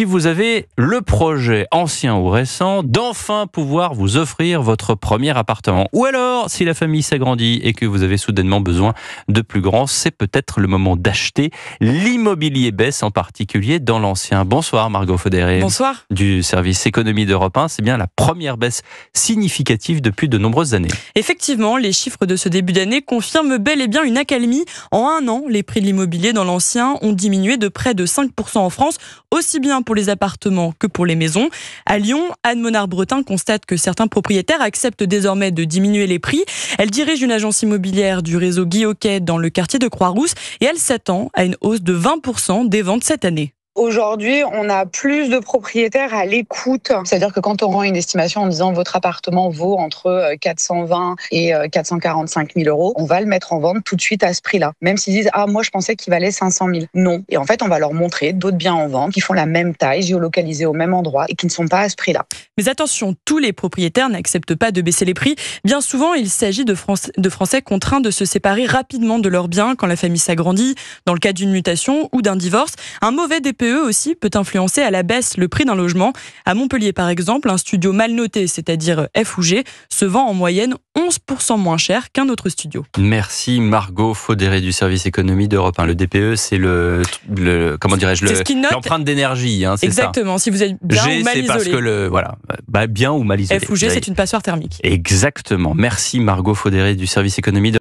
si vous avez le projet, ancien ou récent, d'enfin pouvoir vous offrir votre premier appartement. Ou alors, si la famille s'agrandit et que vous avez soudainement besoin de plus grand, c'est peut-être le moment d'acheter. L'immobilier baisse en particulier dans l'ancien. Bonsoir Margot Fodéré. Bonsoir. Du service économie d'Europe 1, c'est bien la première baisse significative depuis de nombreuses années. Effectivement, les chiffres de ce début d'année confirment bel et bien une accalmie. En un an, les prix de l'immobilier dans l'ancien ont diminué de près de 5% en France, aussi bien pour pour les appartements que pour les maisons. À Lyon, Anne Monard-Bretin constate que certains propriétaires acceptent désormais de diminuer les prix. Elle dirige une agence immobilière du réseau Hockey dans le quartier de Croix-Rousse et elle s'attend à une hausse de 20% des ventes cette année aujourd'hui, on a plus de propriétaires à l'écoute. C'est-à-dire que quand on rend une estimation en disant votre appartement vaut entre 420 euh, et 445 euh, 000 euros, on va le mettre en vente tout de suite à ce prix-là. Même s'ils disent ah moi je pensais qu'il valait 500 000. Non. Et en fait, on va leur montrer d'autres biens en vente qui font la même taille, géolocalisés au même endroit et qui ne sont pas à ce prix-là. Mais attention, tous les propriétaires n'acceptent pas de baisser les prix. Bien souvent, il s'agit de, de Français contraints de se séparer rapidement de leurs biens quand la famille s'agrandit, dans le cas d'une mutation ou d'un divorce. Un mauvais DPE E aussi peut influencer à la baisse le prix d'un logement. À Montpellier, par exemple, un studio mal noté, c'est-à-dire F ou G, se vend en moyenne 11% moins cher qu'un autre studio. Merci Margot Faudéré du service économie d'Europe Le DPE, c'est le, comment dirais-je l'empreinte d'énergie. Hein, Exactement. Si vous êtes bien ou mal isolé. parce que le voilà, bah bien ou mal isolé. F ou G, c'est une passoire thermique. Exactement. Merci Margot Faudéré du service économie.